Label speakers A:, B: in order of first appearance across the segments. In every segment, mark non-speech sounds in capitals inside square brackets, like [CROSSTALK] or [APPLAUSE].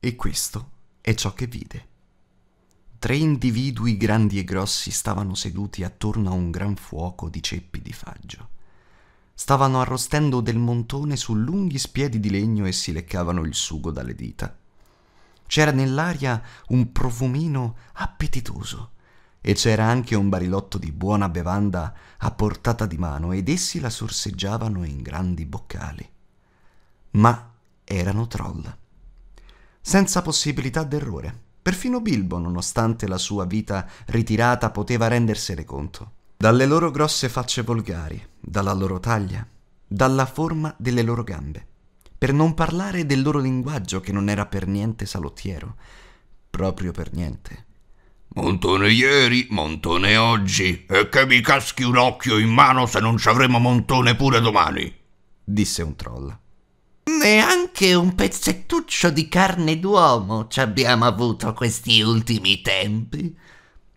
A: E questo è ciò che vide. Tre individui grandi e grossi stavano seduti attorno a un gran fuoco di ceppi di faggio. Stavano arrostendo del montone su lunghi spiedi di legno e si leccavano il sugo dalle dita. C'era nell'aria un profumino appetitoso e c'era anche un barilotto di buona bevanda a portata di mano ed essi la sorseggiavano in grandi boccali. Ma erano troll senza possibilità d'errore. Perfino Bilbo, nonostante la sua vita ritirata, poteva rendersene conto. Dalle loro grosse facce volgari, dalla loro taglia, dalla forma delle loro gambe. Per non parlare del loro linguaggio che non era per niente salottiero. Proprio per niente. Montone ieri, montone oggi, e che mi caschi un occhio in mano se non ci avremo montone pure domani, disse un troll. Neanche un pezzettuccio di carne d'uomo ci abbiamo avuto questi ultimi tempi,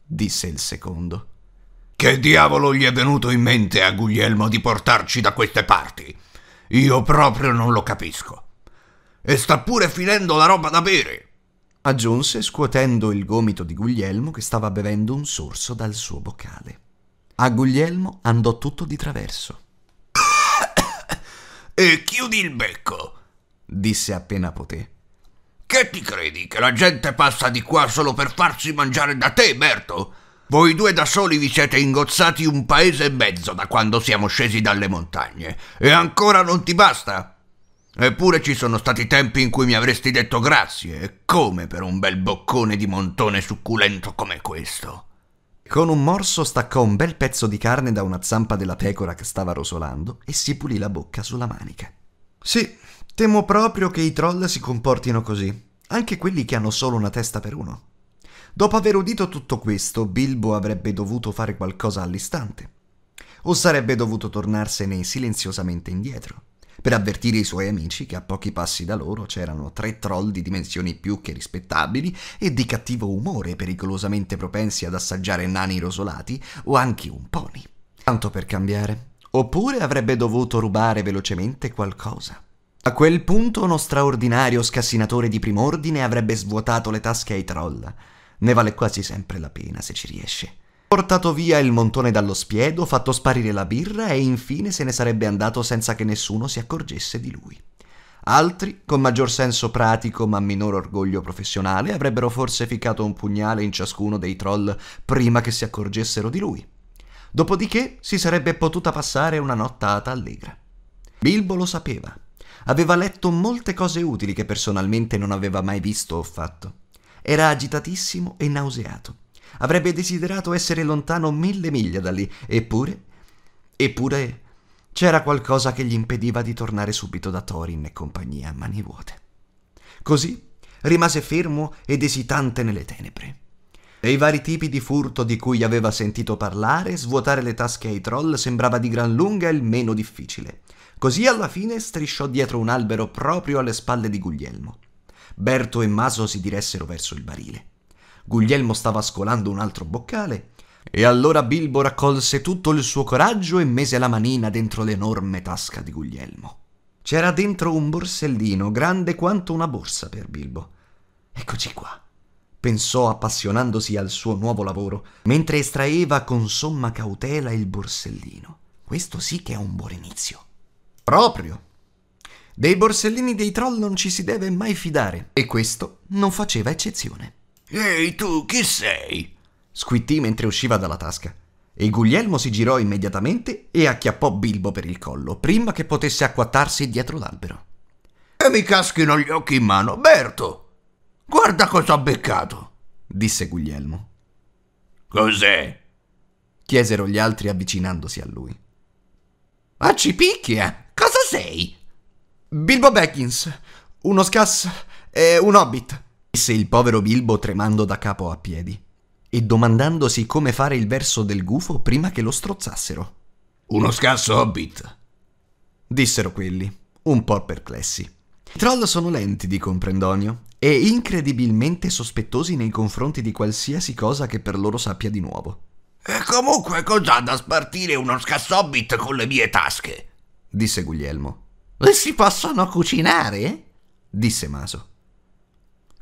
A: disse il secondo. Che diavolo gli è venuto in mente a Guglielmo di portarci da queste parti? Io proprio non lo capisco. E sta pure finendo la roba da bere, aggiunse scuotendo il gomito di Guglielmo che stava bevendo un sorso dal suo boccale. A Guglielmo andò tutto di traverso e chiudi il becco, disse appena poté. Che ti credi che la gente passa di qua solo per farsi mangiare da te, Berto? Voi due da soli vi siete ingozzati un paese e mezzo da quando siamo scesi dalle montagne, e ancora non ti basta? Eppure ci sono stati tempi in cui mi avresti detto grazie, e come per un bel boccone di montone succulento come questo. Con un morso staccò un bel pezzo di carne da una zampa della pecora che stava rosolando e si pulì la bocca sulla manica. Sì, temo proprio che i troll si comportino così, anche quelli che hanno solo una testa per uno. Dopo aver udito tutto questo, Bilbo avrebbe dovuto fare qualcosa all'istante. O sarebbe dovuto tornarsene silenziosamente indietro per avvertire i suoi amici che a pochi passi da loro c'erano tre troll di dimensioni più che rispettabili e di cattivo umore pericolosamente propensi ad assaggiare nani rosolati o anche un pony. Tanto per cambiare. Oppure avrebbe dovuto rubare velocemente qualcosa. A quel punto uno straordinario scassinatore di prim'ordine avrebbe svuotato le tasche ai troll. Ne vale quasi sempre la pena se ci riesce. Portato via il montone dallo spiedo, fatto sparire la birra e infine se ne sarebbe andato senza che nessuno si accorgesse di lui. Altri, con maggior senso pratico ma minor orgoglio professionale, avrebbero forse ficcato un pugnale in ciascuno dei troll prima che si accorgessero di lui. Dopodiché si sarebbe potuta passare una nottata allegra. Bilbo lo sapeva. Aveva letto molte cose utili che personalmente non aveva mai visto o fatto. Era agitatissimo e nauseato. Avrebbe desiderato essere lontano mille miglia da lì, eppure... eppure... c'era qualcosa che gli impediva di tornare subito da Thorin e compagnia a mani vuote. Così rimase fermo ed esitante nelle tenebre. E i vari tipi di furto di cui aveva sentito parlare, svuotare le tasche ai troll sembrava di gran lunga il meno difficile. Così alla fine strisciò dietro un albero proprio alle spalle di Guglielmo. Berto e Maso si diressero verso il barile. Guglielmo stava scolando un altro boccale, e allora Bilbo raccolse tutto il suo coraggio e mise la manina dentro l'enorme tasca di Guglielmo. C'era dentro un borsellino grande quanto una borsa per Bilbo. Eccoci qua, pensò appassionandosi al suo nuovo lavoro, mentre estraeva con somma cautela il borsellino. Questo sì che è un buon inizio. Proprio. Dei borsellini dei troll non ci si deve mai fidare, e questo non faceva eccezione. Ehi tu, chi sei? squittì mentre usciva dalla tasca. E Guglielmo si girò immediatamente e acchiappò Bilbo per il collo, prima che potesse acquattarsi dietro l'albero. E mi caschino gli occhi in mano, Berto! Guarda cosa ho beccato! disse Guglielmo. Cos'è? chiesero gli altri avvicinandosi a lui. Ma ci picchia! Eh? Cosa sei? Bilbo Baggins, uno scass e un hobbit disse il povero Bilbo tremando da capo a piedi e domandandosi come fare il verso del gufo prima che lo strozzassero. Uno scasso hobbit, dissero quelli, un po' perplessi. I troll sono lenti di comprendonio e incredibilmente sospettosi nei confronti di qualsiasi cosa che per loro sappia di nuovo. E comunque cos'ha ecco da spartire uno hobbit con le mie tasche? disse Guglielmo. E si possono cucinare? disse Maso.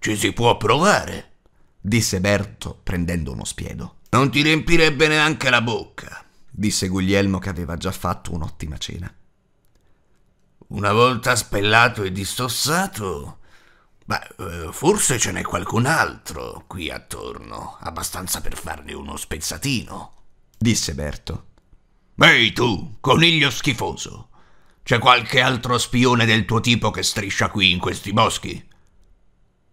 A: Ci si può provare, disse Berto prendendo uno spiedo. Non ti riempirebbe neanche la bocca, disse Guglielmo che aveva già fatto un'ottima cena. Una volta spellato e distossato, beh, eh, forse ce n'è qualcun altro qui attorno, abbastanza per farne uno spezzatino, disse Berto. Ehi tu, coniglio schifoso, c'è qualche altro spione del tuo tipo che striscia qui in questi boschi?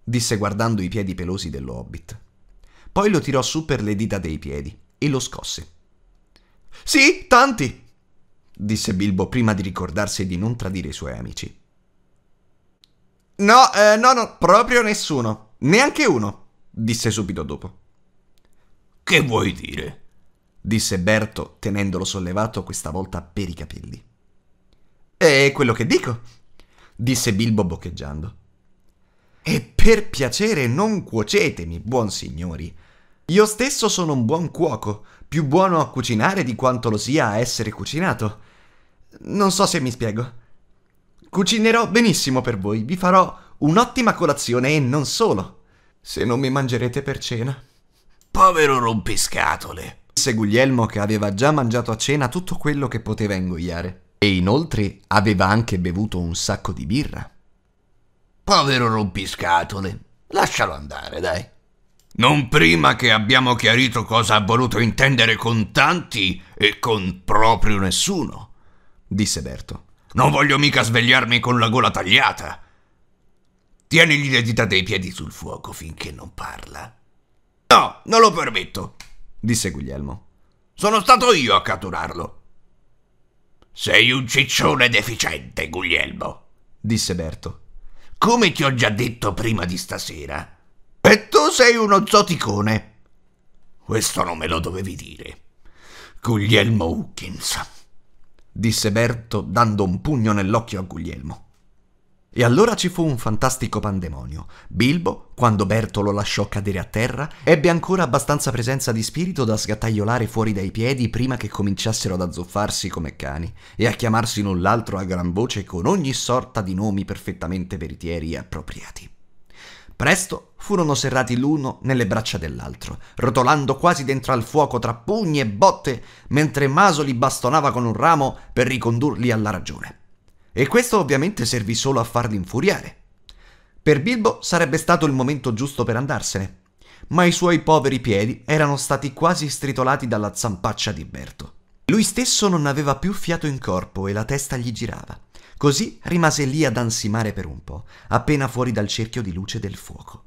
A: disse guardando i piedi pelosi dello hobbit. Poi lo tirò su per le dita dei piedi e lo scosse. Sì, tanti! disse Bilbo prima di ricordarsi di non tradire i suoi amici. No, eh, no, no, proprio nessuno. Neanche uno, disse subito dopo. Che vuoi dire? disse Berto, tenendolo sollevato questa volta per i capelli. È quello che dico, disse Bilbo boccheggiando. E per piacere non cuocetemi, buon signori. Io stesso sono un buon cuoco, più buono a cucinare di quanto lo sia a essere cucinato. Non so se mi spiego. Cucinerò benissimo per voi, vi farò un'ottima colazione e non solo, se non mi mangerete per cena. Povero rompiscatole, disse Guglielmo che aveva già mangiato a cena tutto quello che poteva ingoiare. E inoltre aveva anche bevuto un sacco di birra. Povero rompiscatole. Lascialo andare, dai. Non prima che abbiamo chiarito cosa ha voluto intendere con tanti e con proprio nessuno, disse Berto. Non voglio mica svegliarmi con la gola tagliata. Tienigli le dita dei piedi sul fuoco finché non parla. No, non lo permetto, disse Guglielmo. Sono stato io a catturarlo. Sei un ciccione deficiente, Guglielmo, disse Berto come ti ho già detto prima di stasera. E tu sei uno zoticone. Questo non me lo dovevi dire. Guglielmo Hawkins, disse Berto, dando un pugno nell'occhio a Guglielmo. E allora ci fu un fantastico pandemonio. Bilbo, quando Berto lo lasciò cadere a terra, ebbe ancora abbastanza presenza di spirito da sgattaiolare fuori dai piedi prima che cominciassero ad azzuffarsi come cani e a chiamarsi l'un l'altro a gran voce con ogni sorta di nomi perfettamente veritieri e appropriati. Presto furono serrati l'uno nelle braccia dell'altro, rotolando quasi dentro al fuoco tra pugni e botte, mentre Maso li bastonava con un ramo per ricondurli alla ragione. E questo ovviamente servì solo a farli infuriare. Per Bilbo sarebbe stato il momento giusto per andarsene, ma i suoi poveri piedi erano stati quasi stritolati dalla zampaccia di Berto. Lui stesso non aveva più fiato in corpo e la testa gli girava. Così rimase lì ad ansimare per un po', appena fuori dal cerchio di luce del fuoco.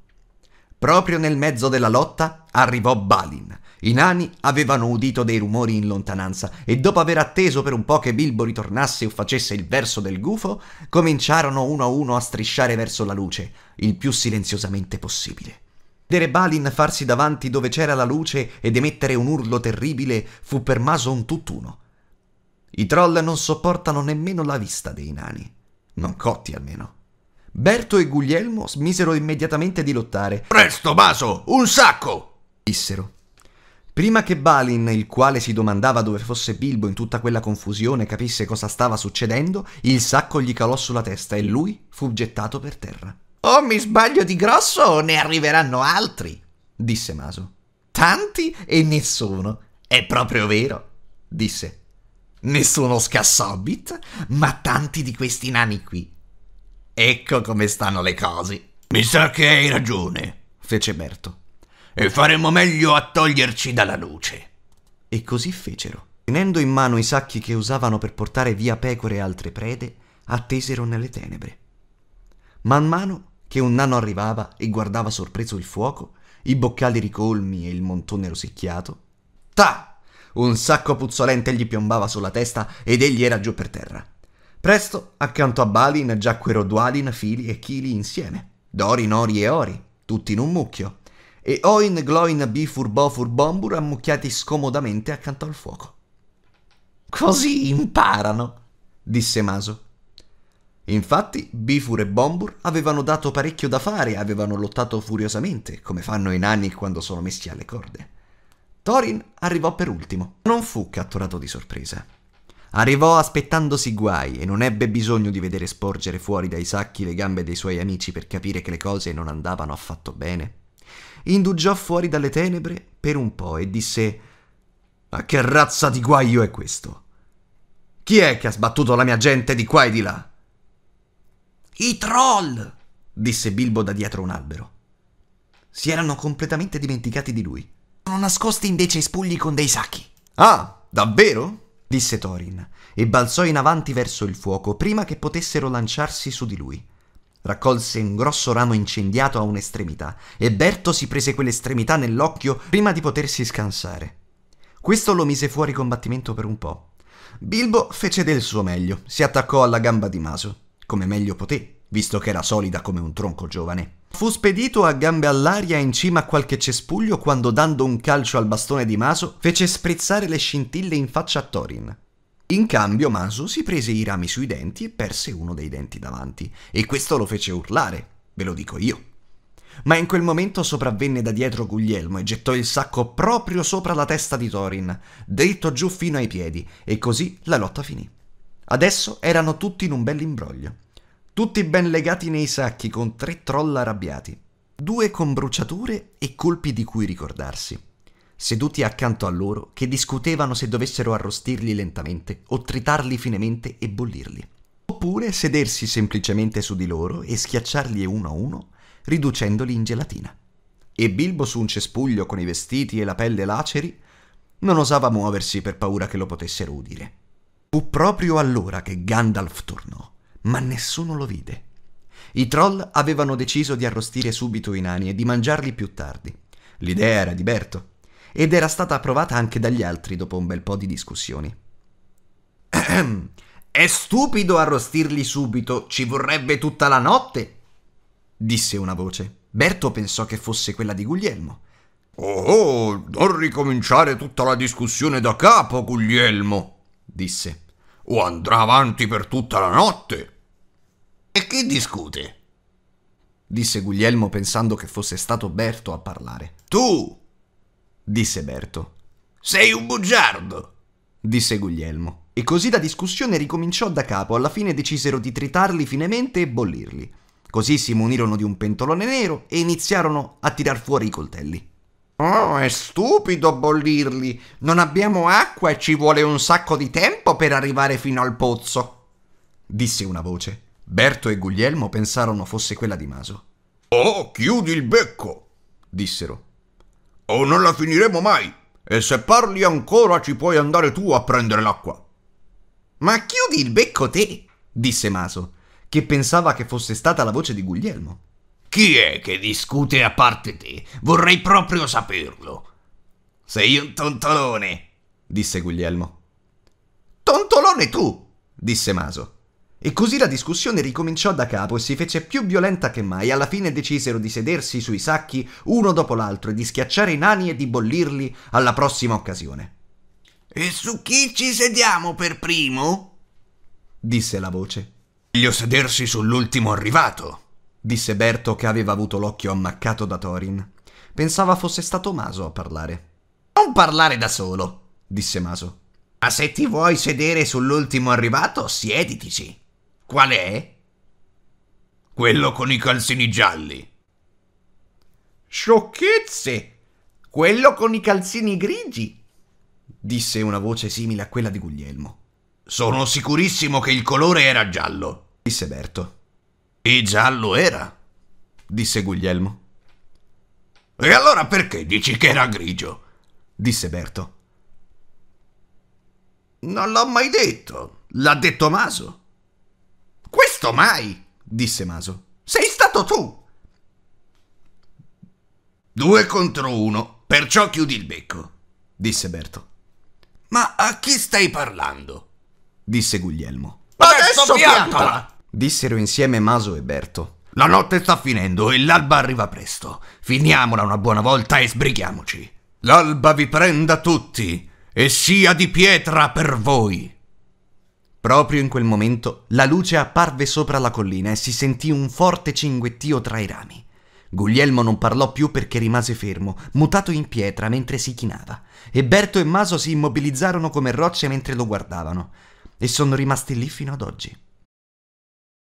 A: Proprio nel mezzo della lotta arrivò Balin, i nani avevano udito dei rumori in lontananza e dopo aver atteso per un po' che Bilbo ritornasse o facesse il verso del gufo, cominciarono uno a uno a strisciare verso la luce, il più silenziosamente possibile. Vedere Balin farsi davanti dove c'era la luce ed emettere un urlo terribile fu per Maso un tutt'uno. I troll non sopportano nemmeno la vista dei nani, non cotti almeno. Berto e Guglielmo smisero immediatamente di lottare. Presto, Maso, un sacco! dissero. Prima che Balin, il quale si domandava dove fosse Bilbo in tutta quella confusione, capisse cosa stava succedendo, il sacco gli calò sulla testa e lui fu gettato per terra. O oh, mi sbaglio di grosso o ne arriveranno altri, disse Maso. Tanti e nessuno. È proprio vero, disse. Nessuno scassobbit, ma tanti di questi nani qui. Ecco come stanno le cose. Mi sa che hai ragione, fece Berto e faremo meglio a toglierci dalla luce. E così fecero. Tenendo in mano i sacchi che usavano per portare via pecore e altre prede, attesero nelle tenebre. Man mano che un nano arrivava e guardava sorpreso il fuoco, i boccali ricolmi e il montone rosicchiato, ta! Un sacco puzzolente gli piombava sulla testa ed egli era giù per terra. Presto, accanto a Balin, giacquero Dualin, Fili e Kili insieme, Dori, Nori e Ori, tutti in un mucchio, e Oin Gloin Bifur, Bofur, Bombur ammucchiati scomodamente accanto al fuoco. Così imparano, disse Maso. Infatti, Bifur e Bombur avevano dato parecchio da fare e avevano lottato furiosamente, come fanno i nani quando sono messi alle corde. Thorin arrivò per ultimo. Non fu catturato di sorpresa. Arrivò aspettandosi guai e non ebbe bisogno di vedere sporgere fuori dai sacchi le gambe dei suoi amici per capire che le cose non andavano affatto bene indugiò fuori dalle tenebre per un po' e disse Ma che razza di guaio è questo? Chi è che ha sbattuto la mia gente di qua e di là? I troll! disse Bilbo da dietro un albero. Si erano completamente dimenticati di lui. Sono nascosti invece i spugli con dei sacchi. Ah, davvero? disse Thorin e balzò in avanti verso il fuoco prima che potessero lanciarsi su di lui. Raccolse un grosso ramo incendiato a un'estremità e Berto si prese quell'estremità nell'occhio prima di potersi scansare. Questo lo mise fuori combattimento per un po'. Bilbo fece del suo meglio, si attaccò alla gamba di Maso, come meglio poté, visto che era solida come un tronco giovane. Fu spedito a gambe all'aria in cima a qualche cespuglio quando dando un calcio al bastone di Maso fece sprizzare le scintille in faccia a Thorin. In cambio Manso si prese i rami sui denti e perse uno dei denti davanti, e questo lo fece urlare, ve lo dico io. Ma in quel momento sopravvenne da dietro Guglielmo e gettò il sacco proprio sopra la testa di Thorin, dritto giù fino ai piedi, e così la lotta finì. Adesso erano tutti in un bel imbroglio, tutti ben legati nei sacchi con tre troll arrabbiati, due con bruciature e colpi di cui ricordarsi seduti accanto a loro, che discutevano se dovessero arrostirli lentamente o tritarli finemente e bollirli. Oppure sedersi semplicemente su di loro e schiacciarli uno a uno, riducendoli in gelatina. E Bilbo su un cespuglio con i vestiti e la pelle laceri non osava muoversi per paura che lo potessero udire. Fu proprio allora che Gandalf tornò, ma nessuno lo vide. I troll avevano deciso di arrostire subito i nani e di mangiarli più tardi. L'idea era di Berto, ed era stata approvata anche dagli altri dopo un bel po' di discussioni. [CLEARS THROAT] È stupido arrostirli subito, ci vorrebbe tutta la notte, disse una voce. Berto pensò che fosse quella di Guglielmo. Oh, oh non ricominciare tutta la discussione da capo, Guglielmo, disse. O andrà avanti per tutta la notte. E chi discute? disse Guglielmo pensando che fosse stato Berto a parlare. Tu, disse Berto. Sei un bugiardo, disse Guglielmo. E così la discussione ricominciò da capo, alla fine decisero di tritarli finemente e bollirli. Così si munirono di un pentolone nero e iniziarono a tirar fuori i coltelli. Oh, è stupido bollirli. Non abbiamo acqua e ci vuole un sacco di tempo per arrivare fino al pozzo, disse una voce. Berto e Guglielmo pensarono fosse quella di Maso. Oh, chiudi il becco, dissero o non la finiremo mai, e se parli ancora ci puoi andare tu a prendere l'acqua. Ma chiudi il becco te, disse Maso, che pensava che fosse stata la voce di Guglielmo. Chi è che discute a parte te? Vorrei proprio saperlo. Sei un tontolone, disse Guglielmo. Tontolone tu, disse Maso. E così la discussione ricominciò da capo e si fece più violenta che mai. Alla fine decisero di sedersi sui sacchi uno dopo l'altro e di schiacciare i nani e di bollirli alla prossima occasione. E su chi ci sediamo per primo? disse la voce. Voglio sedersi sull'ultimo arrivato, disse Berto che aveva avuto l'occhio ammaccato da Thorin. Pensava fosse stato Maso a parlare. Non parlare da solo, disse Maso. Ma se ti vuoi sedere sull'ultimo arrivato, sieditici. Qual è? Quello con i calzini gialli. Sciocchezze! Quello con i calzini grigi! disse una voce simile a quella di Guglielmo. Sono sicurissimo che il colore era giallo, disse Berto. E giallo era, disse Guglielmo. E allora perché dici che era grigio? disse Berto. Non l'ho mai detto, l'ha detto Maso visto mai! disse Maso. Sei stato tu! Due contro uno, perciò chiudi il becco, disse Berto. Ma a chi stai parlando? disse Guglielmo. Adesso, Adesso piantala! dissero insieme Maso e Berto. La notte sta finendo e l'alba arriva presto. Finiamola una buona volta e sbrighiamoci. L'alba vi prenda tutti e sia di pietra per voi. Proprio in quel momento la luce apparve sopra la collina e si sentì un forte cinguettio tra i rami. Guglielmo non parlò più perché rimase fermo, mutato in pietra mentre si chinava, e Berto e Maso si immobilizzarono come rocce mentre lo guardavano, e sono rimasti lì fino ad oggi.